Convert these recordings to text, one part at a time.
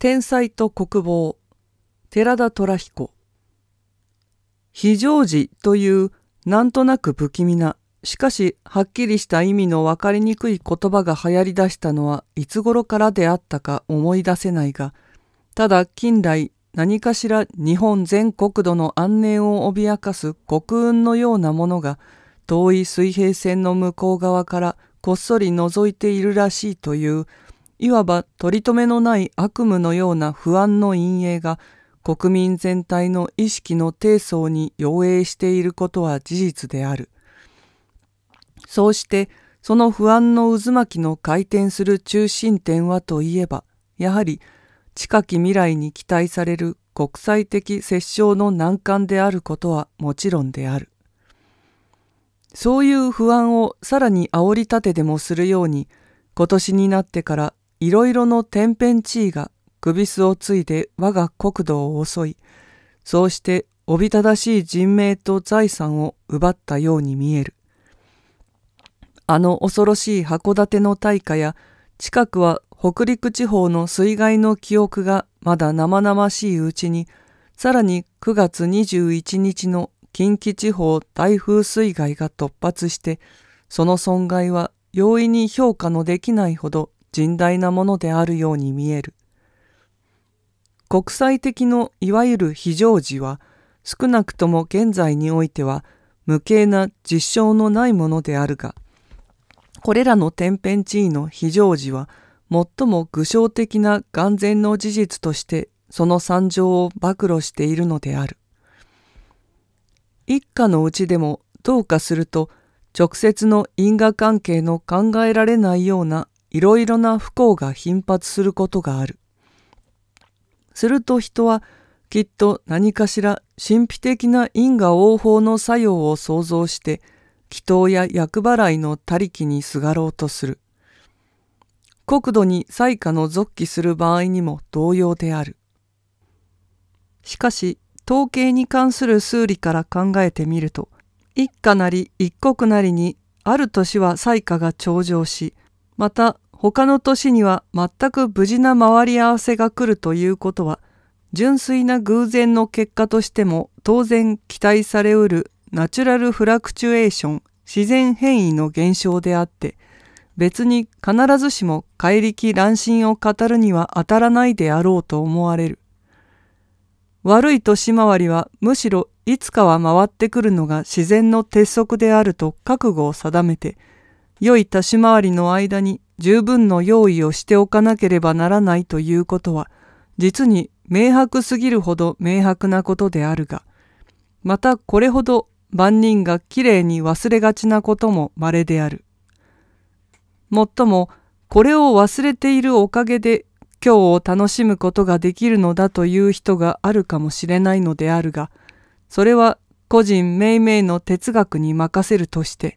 天才と国防寺田虎彦非常時というなんとなく不気味なしかしはっきりした意味のわかりにくい言葉が流行りだしたのはいつ頃からであったか思い出せないがただ近来何かしら日本全国土の安寧を脅かす国運のようなものが遠い水平線の向こう側からこっそり覗いているらしいといういわば取り留めのない悪夢のような不安の陰影が国民全体の意識の低層に揚映していることは事実である。そうしてその不安の渦巻きの回転する中心点はといえば、やはり近き未来に期待される国際的折衝の難関であることはもちろんである。そういう不安をさらに煽り立てでもするように、今年になってからいろいろの天変地異が首すをついで我が国土を襲い、そうしておびただしい人命と財産を奪ったように見える。あの恐ろしい函館の大火や、近くは北陸地方の水害の記憶がまだ生々しいうちに、さらに9月21日の近畿地方台風水害が突発して、その損害は容易に評価のできないほど甚大なものであるように見える。国際的のいわゆる非常時は少なくとも現在においては無形な実証のないものであるが、これらの天変地異の非常時は最も具象的な眼前の事実としてその惨状を暴露しているのである。一家のうちでもどうかすると直接の因果関係の考えられないようないろいろな不幸が頻発することがある。すると人はきっと何かしら神秘的な因果応報の作用を想像して祈祷や厄払いの他力にすがろうとする。国土に災禍の続起する場合にも同様である。しかし統計に関する数理から考えてみると一家なり一国なりにある年は災禍が頂上しまた他の年には全く無事な回り合わせが来るということは純粋な偶然の結果としても当然期待されうるナチュラルフラクチュエーション自然変異の現象であって別に必ずしも怪力乱心を語るには当たらないであろうと思われる悪い年回りはむしろいつかは回ってくるのが自然の鉄則であると覚悟を定めて良い年回りの間に十分の用意をしておかなければならないということは、実に明白すぎるほど明白なことであるが、またこれほど万人がきれいに忘れがちなことも稀である。もっとも、これを忘れているおかげで今日を楽しむことができるのだという人があるかもしれないのであるが、それは個人命名の哲学に任せるとして、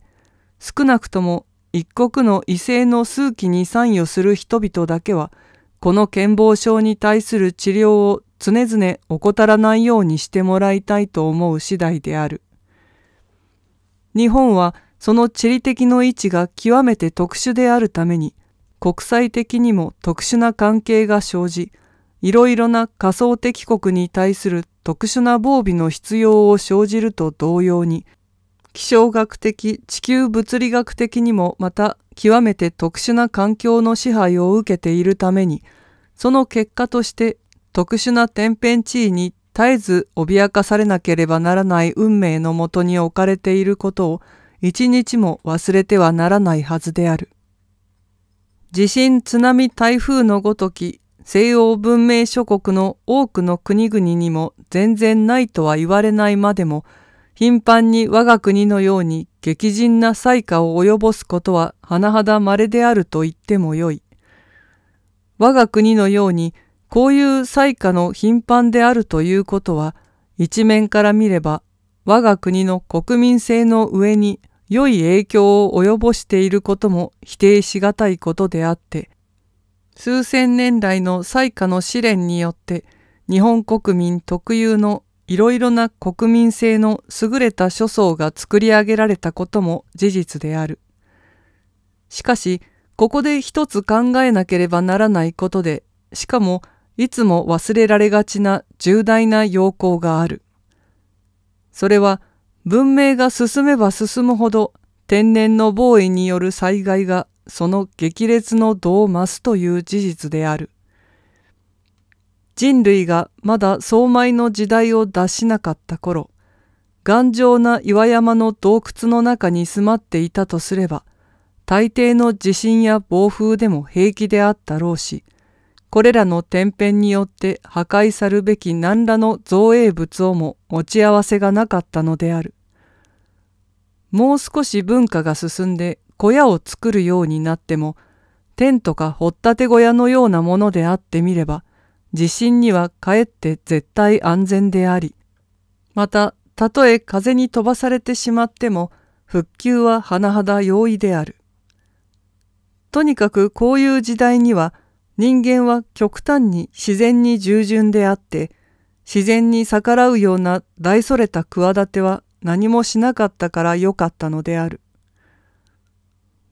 少なくとも一国の異性の数奇に参与する人々だけは、この健忘症に対する治療を常々怠らないようにしてもらいたいと思う次第である。日本はその地理的の位置が極めて特殊であるために、国際的にも特殊な関係が生じ、いろいろな仮想敵国に対する特殊な防備の必要を生じると同様に、気象学的、地球物理学的にもまた極めて特殊な環境の支配を受けているために、その結果として特殊な天変地異に絶えず脅かされなければならない運命のもとに置かれていることを一日も忘れてはならないはずである。地震、津波、台風のごとき、西欧文明諸国の多くの国々にも全然ないとは言われないまでも、頻繁に我が国のように激甚な災禍を及ぼすことは甚だ稀であると言ってもよい。我が国のようにこういう災禍の頻繁であるということは、一面から見れば我が国の国民性の上に良い影響を及ぼしていることも否定しがたいことであって、数千年来の災禍の試練によって日本国民特有のいろいろな国民性の優れた諸層が作り上げられたことも事実である。しかし、ここで一つ考えなければならないことで、しかもいつも忘れられがちな重大な要項がある。それは文明が進めば進むほど天然の防衛による災害がその激烈の度を増すという事実である。人類がまだ壮米の時代を脱しなかった頃、頑丈な岩山の洞窟の中に住まっていたとすれば、大抵の地震や暴風でも平気であったろうし、これらの天変によって破壊さるべき何らの造営物をも持ち合わせがなかったのである。もう少し文化が進んで小屋を作るようになっても、テントか掘っ立て小屋のようなものであってみれば、地震にはかえって絶対安全であり、また、たとえ風に飛ばされてしまっても、復旧は甚だ容易である。とにかくこういう時代には、人間は極端に自然に従順であって、自然に逆らうような大それた企ては何もしなかったからよかったのである。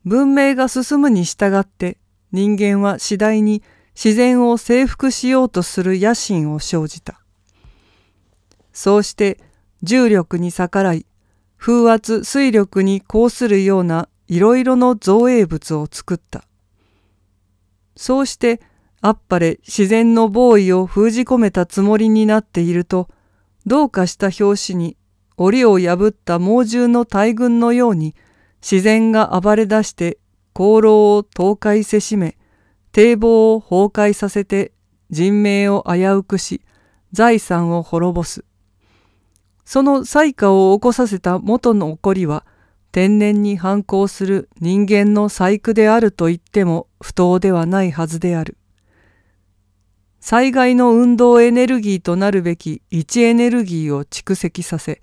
文明が進むに従って、人間は次第に自然を征服しようとする野心を生じた。そうして重力に逆らい、風圧水力に抗するようないろいろの造営物を作った。そうしてあっぱれ自然の防衛を封じ込めたつもりになっていると、どうかした拍子に檻を破った猛獣の大群のように自然が暴れ出して功労を倒壊せしめ、堤防を崩壊させて人命を危うくし財産を滅ぼすその災禍を起こさせた元の起こりは天然に反抗する人間の細工であると言っても不当ではないはずである。災害の運動エネルギーとなるべき位置エネルギーを蓄積させ、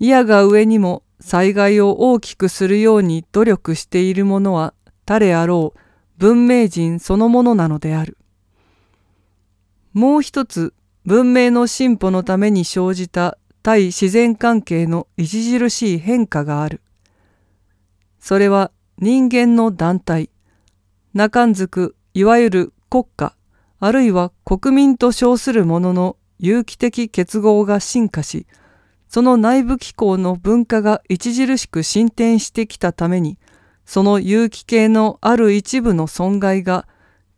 いやが上にも災害を大きくするように努力している者は誰あろう文明人そのものなのである。もう一つ文明の進歩のために生じた対自然関係の著しい変化がある。それは人間の団体、中んづくいわゆる国家、あるいは国民と称するものの有機的結合が進化し、その内部機構の文化が著しく進展してきたために、その有機系のある一部の損害が、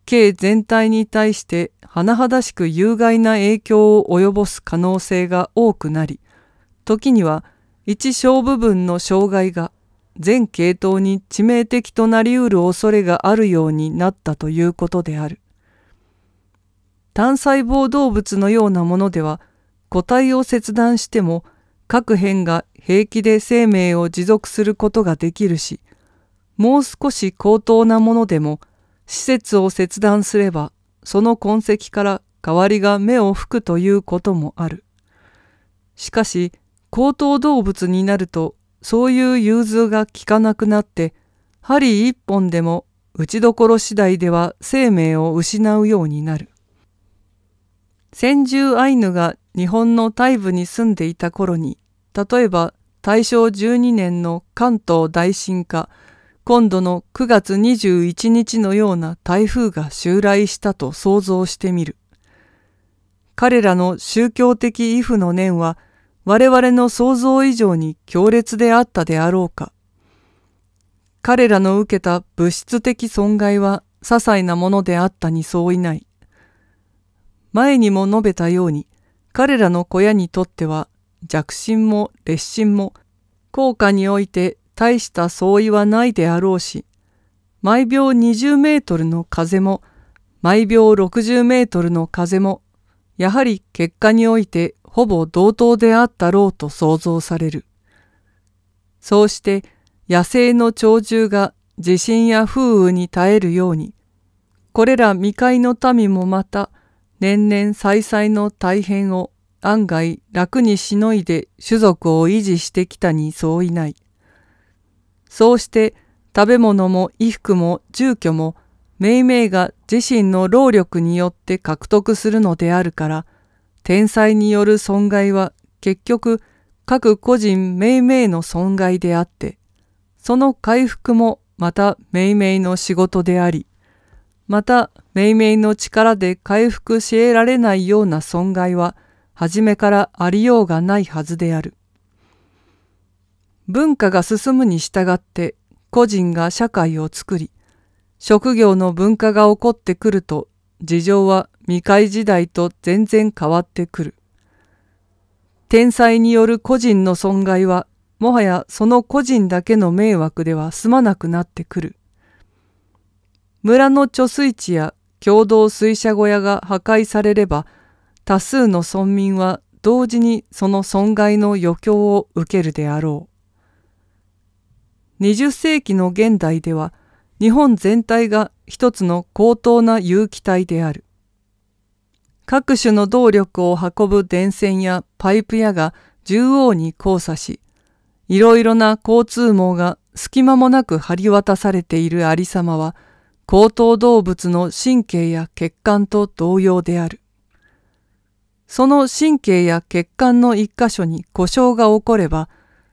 K 全体に対して甚だしく有害な影響を及ぼす可能性が多くなり、時には一小部分の障害が全系統に致命的となりうる恐れがあるようになったということである。単細胞動物のようなものでは、個体を切断しても各辺が平気で生命を持続することができるし、もう少し高等なものでも施設を切断すればその痕跡から代わりが目を吹くということもある。しかし高等動物になるとそういう融通が効かなくなって針一本でも打ちどころ次第では生命を失うようになる。先住アイヌが日本の大部に住んでいた頃に例えば大正12年の関東大震火今度の9月21日のような台風が襲来したと想像してみる。彼らの宗教的畏怖の念は我々の想像以上に強烈であったであろうか。彼らの受けた物質的損害は些細なものであったに相違ない。前にも述べたように彼らの小屋にとっては弱心も劣心も効果において大した相違はないであろうし、毎秒20メートルの風も、毎秒60メートルの風も、やはり結果においてほぼ同等であったろうと想像される。そうして野生の鳥獣が地震や風雨に耐えるように、これら未開の民もまた年々再々の大変を案外楽にしのいで種族を維持してきたに相違ない。そうして食べ物も衣服も住居も命名が自身の労力によって獲得するのであるから、天才による損害は結局各個人命名の損害であって、その回復もまた命名の仕事であり、また命名の力で回復し得られないような損害は、初めからありようがないはずである。文化が進むに従って個人が社会を作り、職業の文化が起こってくると事情は未開時代と全然変わってくる。天才による個人の損害はもはやその個人だけの迷惑では済まなくなってくる。村の貯水池や共同水車小屋が破壊されれば多数の村民は同時にその損害の余興を受けるであろう。20世紀の現代では日本全体が一つの高等な有機体である。各種の動力を運ぶ電線やパイプ屋が縦横に交差し、いろいろな交通網が隙間もなく張り渡されているありさまは、高等動物の神経や血管と同様である。その神経や血管の一箇所に故障が起これば、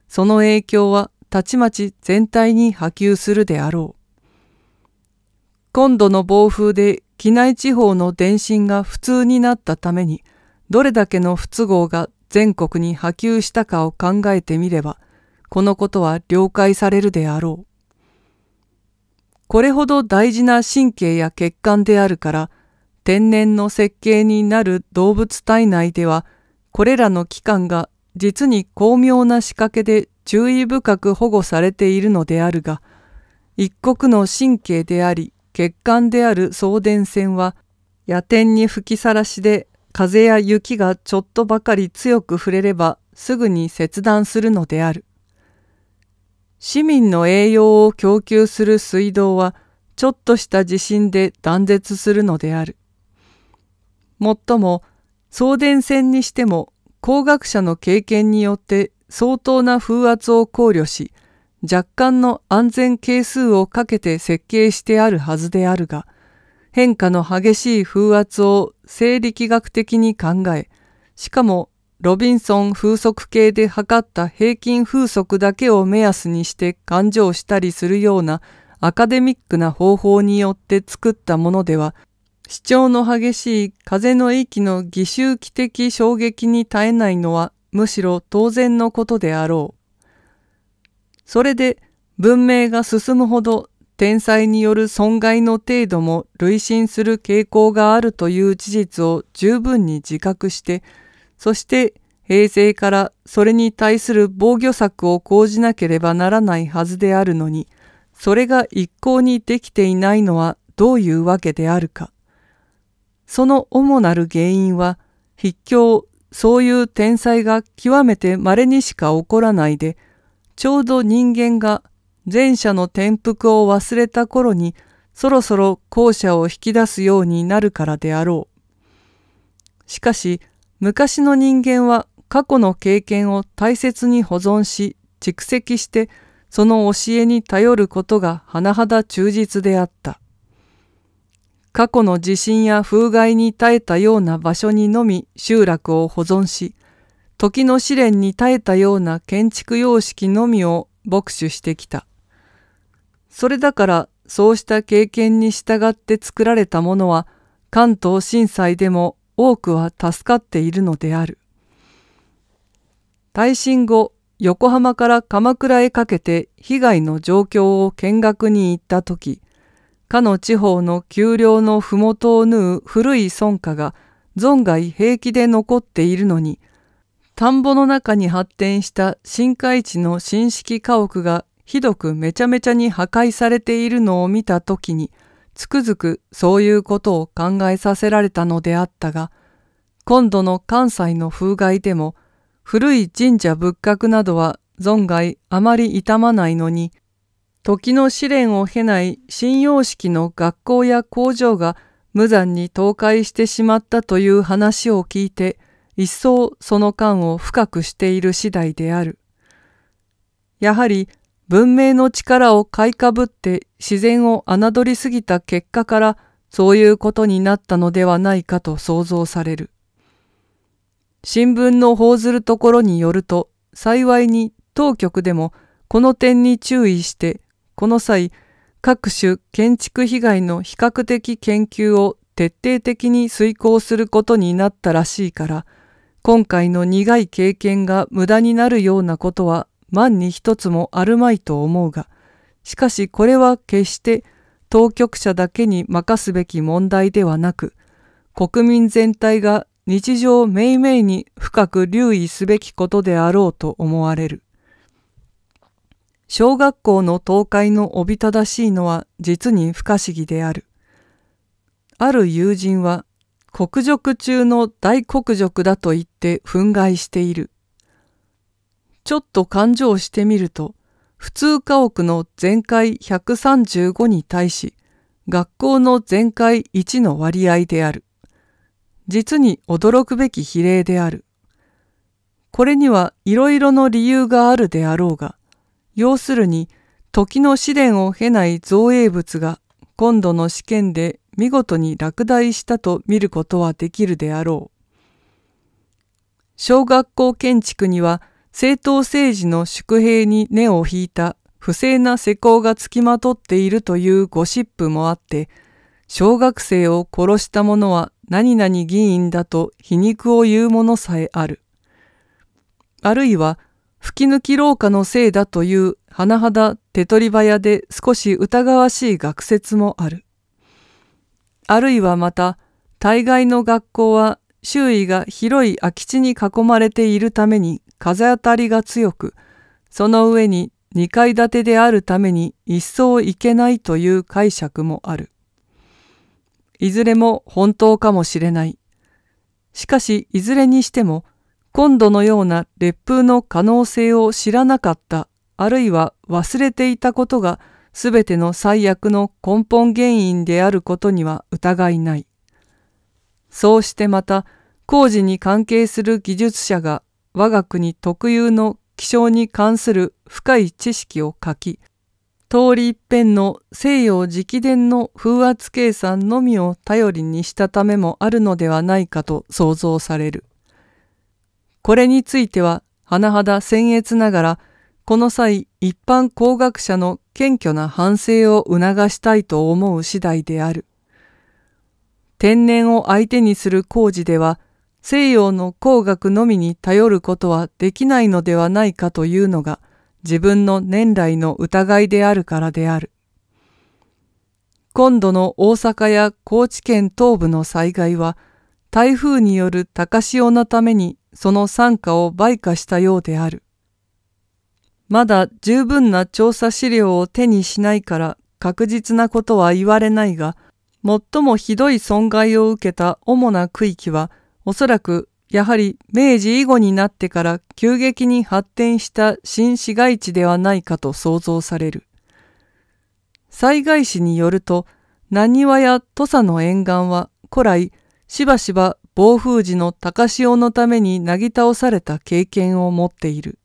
その影響はたちまち全体に波及するであろう。今度の暴風で機内地方の電信が不通になったために、どれだけの不都合が全国に波及したかを考えてみれば、このことは了解されるであろう。これほど大事な神経や血管であるから、天然の設計になる動物体内では、これらの器官が実に巧妙な仕掛けで注意深く保護されているのであるが、一国の神経であり、血管である送電線は、野天に吹きさらしで風や雪がちょっとばかり強く触れればすぐに切断するのである。市民の栄養を供給する水道はちょっとした地震で断絶するのである。もっとも送電線にしても工学者の経験によって相当な風圧を考慮し、若干の安全係数をかけて設計してあるはずであるが、変化の激しい風圧を生力学的に考え、しかもロビンソン風速計で測った平均風速だけを目安にして勘定したりするようなアカデミックな方法によって作ったものでは、主張の激しい風の息の義周期的衝撃に耐えないのはむしろ当然のことであろう。それで文明が進むほど天才による損害の程度も累進する傾向があるという事実を十分に自覚して、そして平成からそれに対する防御策を講じなければならないはずであるのに、それが一向にできていないのはどういうわけであるか。その主なる原因は、筆境そういう天才が極めて稀にしか起こらないで、ちょうど人間が前者の転覆を忘れた頃にそろそろ後者を引き出すようになるからであろう。しかし昔の人間は過去の経験を大切に保存し蓄積してその教えに頼ることが甚だ忠実であった。過去の地震や風害に耐えたような場所にのみ集落を保存し、時の試練に耐えたような建築様式のみを牧首してきた。それだからそうした経験に従って作られたものは関東震災でも多くは助かっているのである。耐震後、横浜から鎌倉へかけて被害の状況を見学に行った時、かの地方の丘陵の麓を縫う古い村家が存外平気で残っているのに、田んぼの中に発展した深海地の新式家屋がひどくめちゃめちゃに破壊されているのを見た時に、つくづくそういうことを考えさせられたのであったが、今度の関西の風害でも、古い神社仏閣などは存外あまり傷まないのに、時の試練を経ない信用式の学校や工場が無残に倒壊してしまったという話を聞いて、一層その間を深くしている次第である。やはり文明の力を買いかぶって自然を侮りすぎた結果からそういうことになったのではないかと想像される。新聞の報ずるところによると幸いに当局でもこの点に注意してこの際、各種建築被害の比較的研究を徹底的に遂行することになったらしいから、今回の苦い経験が無駄になるようなことは万に一つもあるまいと思うが、しかしこれは決して当局者だけに任すべき問題ではなく、国民全体が日常めいめいに深く留意すべきことであろうと思われる。小学校の倒壊のおびただしいのは実に不可思議である。ある友人は、国辱中の大国辱だと言って憤慨している。ちょっと勘定してみると、普通家屋の全開135に対し、学校の全開1の割合である。実に驚くべき比例である。これにはいろいろの理由があるであろうが、要するに、時の試練を経ない造営物が今度の試験で見事に落第したと見ることはできるであろう。小学校建築には政党政治の宿弊に根を引いた不正な施工がつきまとっているというゴシップもあって、小学生を殺した者は何々議員だと皮肉を言う者さえある。あるいは吹き抜き廊下のせいだという甚だ手取り早で少し疑わしい学説もある。あるいはまた、大概の学校は周囲が広い空き地に囲まれているために風当たりが強く、その上に2階建てであるために一層行けないという解釈もある。いずれも本当かもしれない。しかしいずれにしても今度のような烈風の可能性を知らなかった、あるいは忘れていたことが、すべての最悪の根本原因であることには疑いない。そうしてまた、工事に関係する技術者が我が国特有の気象に関する深い知識を書き、通り一遍の西洋直伝の風圧計算のみを頼りにしたためもあるのではないかと想像される。これについては、甚だ僭越ながら、この際、一般工学者の謙虚な反省を促したいと思う次第である。天然を相手にする工事では、西洋の工学のみに頼ることはできないのではないかというのが、自分の年来の疑いであるからである。今度の大阪や高知県東部の災害は、台風による高潮のためにその傘下を売価したようである。まだ十分な調査資料を手にしないから確実なことは言われないが、最もひどい損害を受けた主な区域は、おそらくやはり明治以後になってから急激に発展した新市街地ではないかと想像される。災害史によると、何和や土佐の沿岸は古来しばしば暴風時の高潮のためになぎ倒された経験を持っている。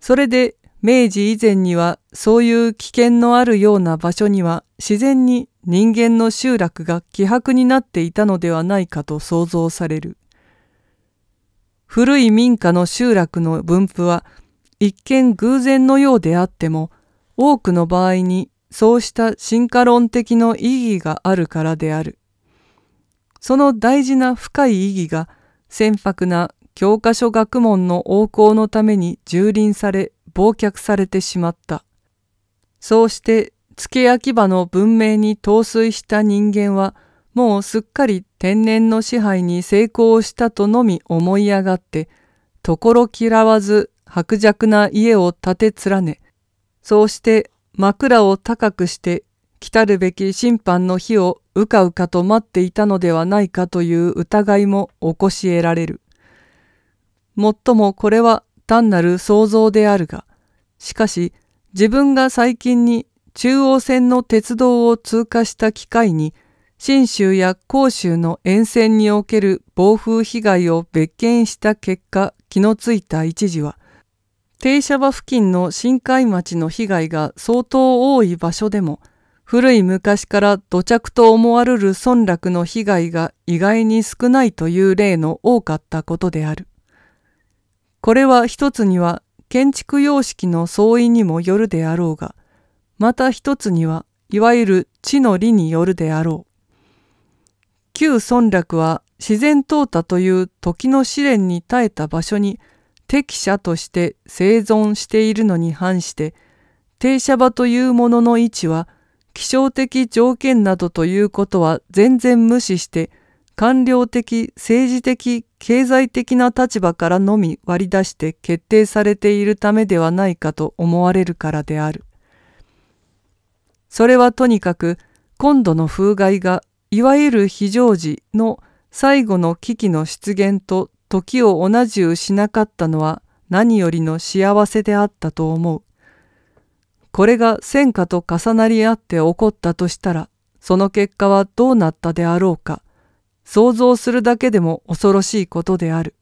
それで明治以前にはそういう危険のあるような場所には自然に人間の集落が希薄になっていたのではないかと想像される。古い民家の集落の分布は一見偶然のようであっても多くの場合にそうした進化論的の意義があるからである。その大事な深い意義が船舶な教科書学問の横行のために蹂躙され忘却されてしまった。そうして付け焼き場の文明に陶酔した人間はもうすっかり天然の支配に成功したとのみ思い上がってところ嫌わず薄弱な家を建て連ねそうして枕を高くして来るべき審判の日をうかうかと待っていたのではないかという疑いも起こし得られる。もっともこれは単なる想像であるが、しかし自分が最近に中央線の鉄道を通過した機会に、信州や甲州の沿線における暴風被害を別件した結果気のついた一時は、停車場付近の深海町の被害が相当多い場所でも、古い昔から土着と思われる村落の被害が意外に少ないという例の多かったことである。これは一つには建築様式の相違にもよるであろうが、また一つにはいわゆる地の利によるであろう。旧村落は自然淘汰という時の試練に耐えた場所に適者として生存しているのに反して、停車場というものの位置は気象的条件などということは全然無視して、官僚的、政治的、経済的な立場からのみ割り出して決定されているためではないかと思われるからである。それはとにかく、今度の風害が、いわゆる非常時の最後の危機の出現と時を同じ失かったのは何よりの幸せであったと思う。これが戦火と重なり合って起こったとしたら、その結果はどうなったであろうか、想像するだけでも恐ろしいことである。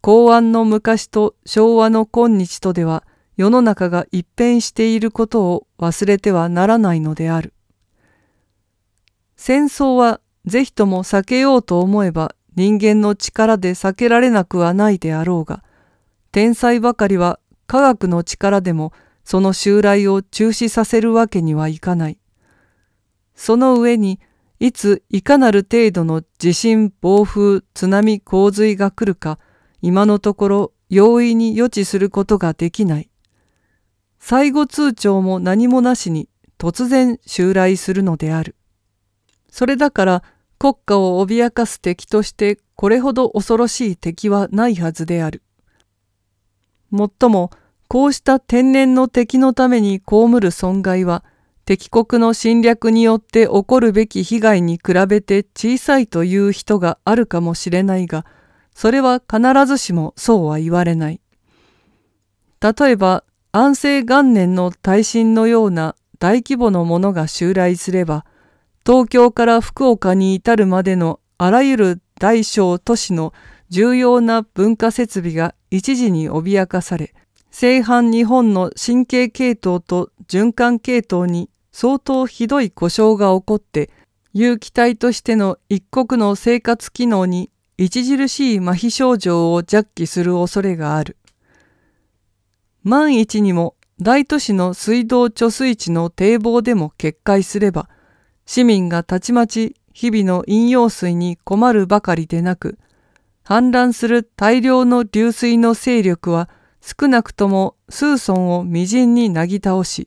公安の昔と昭和の今日とでは、世の中が一変していることを忘れてはならないのである。戦争はぜひとも避けようと思えば人間の力で避けられなくはないであろうが、天才ばかりは科学の力でもその襲来を中止させるわけにはいかない。その上に、いついかなる程度の地震、暴風、津波、洪水が来るか、今のところ容易に予知することができない。最後通帳も何もなしに突然襲来するのである。それだから国家を脅かす敵としてこれほど恐ろしい敵はないはずである。もっともこうした天然の敵のために被る損害は、敵国の侵略によって起こるべき被害に比べて小さいという人があるかもしれないが、それは必ずしもそうは言われない。例えば、安政元年の耐震のような大規模のものが襲来すれば、東京から福岡に至るまでのあらゆる大小都市の重要な文化設備が一時に脅かされ、正半日本の神経系統と循環系統に相当ひどい故障が起こって有機体としての一国の生活機能に著しい麻痺症状を弱気する恐れがある。万一にも大都市の水道貯水池の堤防でも決壊すれば、市民がたちまち日々の飲用水に困るばかりでなく、氾濫する大量の流水の勢力は少なくとも数村を微塵になぎ倒し、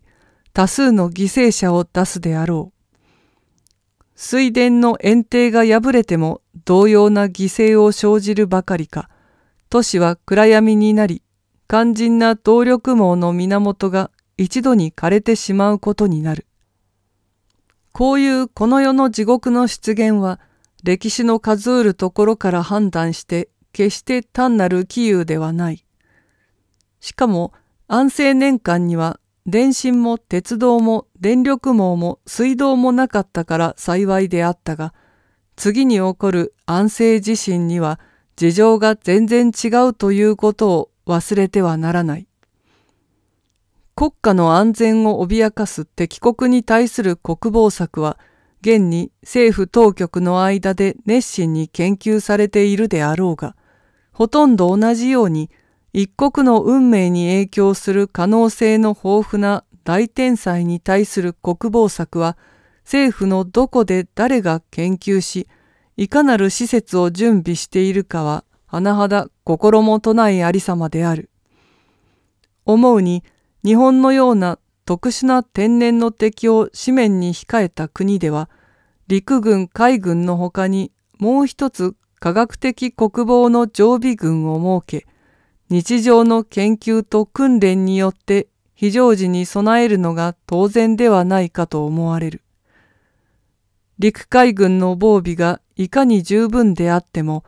多数の犠牲者を出すであろう。水田の園庭が破れても同様な犠牲を生じるばかりか、都市は暗闇になり、肝心な動力網の源が一度に枯れてしまうことになる。こういうこの世の地獄の出現は、歴史の数えるところから判断して、決して単なる杞憂ではない。しかも安政年間には電信も鉄道も電力網も水道もなかったから幸いであったが、次に起こる安政地震には事情が全然違うということを忘れてはならない。国家の安全を脅かす敵国に対する国防策は、現に政府当局の間で熱心に研究されているであろうが、ほとんど同じように一国の運命に影響する可能性の豊富な大天才に対する国防策は、政府のどこで誰が研究し、いかなる施設を準備しているかは、甚だ心もとないありさまである。思うに、日本のような特殊な天然の敵を紙面に控えた国では、陸軍海軍のほかにもう一つ科学的国防の常備軍を設け、日常の研究と訓練によって非常時に備えるのが当然ではないかと思われる。陸海軍の防備がいかに十分であっても、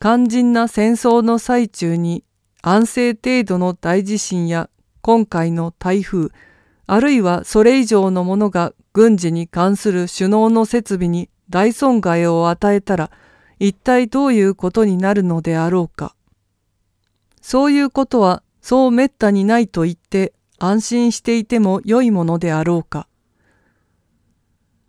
肝心な戦争の最中に安静程度の大地震や今回の台風、あるいはそれ以上のものが軍事に関する首脳の設備に大損害を与えたら、一体どういうことになるのであろうか。そういうことはそうめったにないと言って安心していても良いものであろうか。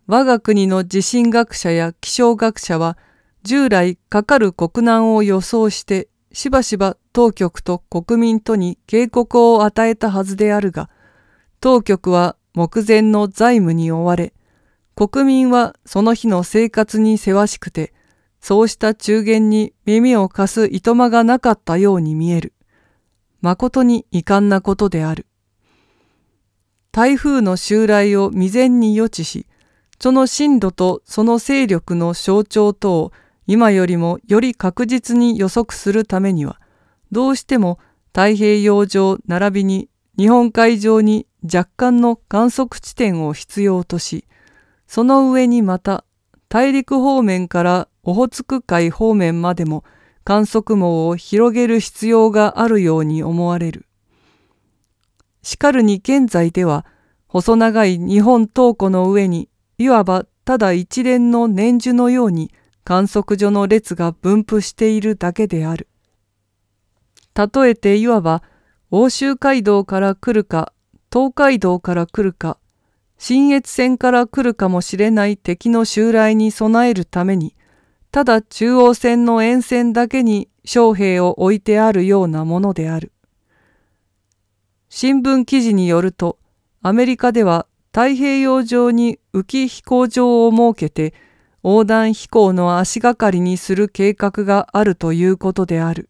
我が国の地震学者や気象学者は従来かかる国難を予想してしばしば当局と国民とに警告を与えたはずであるが、当局は目前の財務に追われ、国民はその日の生活にせわしくて、そうした中間に耳を貸すいとまがなかったように見える。誠に遺憾なことである。台風の襲来を未然に予知し、その進路とその勢力の象徴等を今よりもより確実に予測するためには、どうしても太平洋上並びに日本海上に若干の観測地点を必要とし、その上にまた大陸方面からオホツク海方面までも観測網を広げる必要があるように思われる。しかるに現在では細長い日本東湖の上にいわばただ一連の年樹のように観測所の列が分布しているだけである。例えていわば奥州街道から来るか東海道から来るか信越線から来るかもしれない敵の襲来に備えるためにただ中央線の沿線だけに将兵を置いてあるようなものである。新聞記事によると、アメリカでは太平洋上に浮き飛行場を設けて、横断飛行の足がかりにする計画があるということである。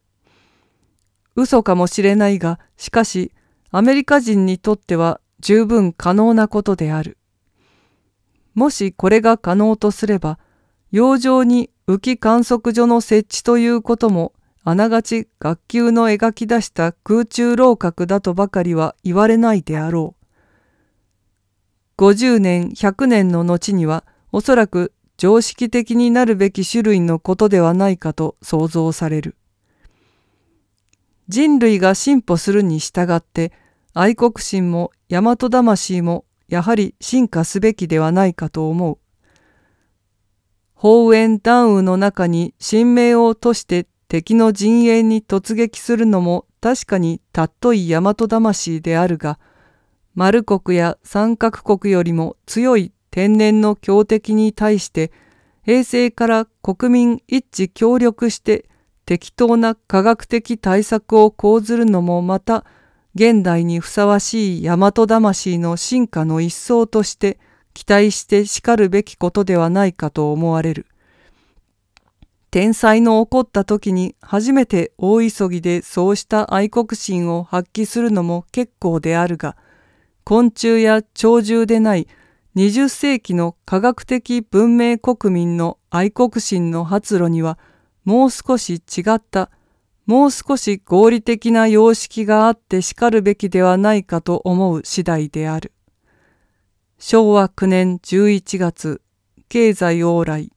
嘘かもしれないが、しかし、アメリカ人にとっては十分可能なことである。もしこれが可能とすれば、洋上に浮き観測所の設置ということもあながち学級の描き出した空中楼閣だとばかりは言われないであろう。50年100年の後にはおそらく常識的になるべき種類のことではないかと想像される。人類が進歩するに従って愛国心も大和魂もやはり進化すべきではないかと思う。宝園丹羽の中に神明を落として敵の陣営に突撃するのも確かにたっとい大和魂であるが、丸国や三角国よりも強い天然の強敵に対して、平成から国民一致協力して適当な科学的対策を講ずるのもまた、現代にふさわしい大和魂の進化の一層として、期待して叱るべきことではないかと思われる。天才の起こった時に初めて大急ぎでそうした愛国心を発揮するのも結構であるが、昆虫や鳥獣でない20世紀の科学的文明国民の愛国心の発露には、もう少し違った、もう少し合理的な様式があって叱るべきではないかと思う次第である。昭和9年11月、経済往来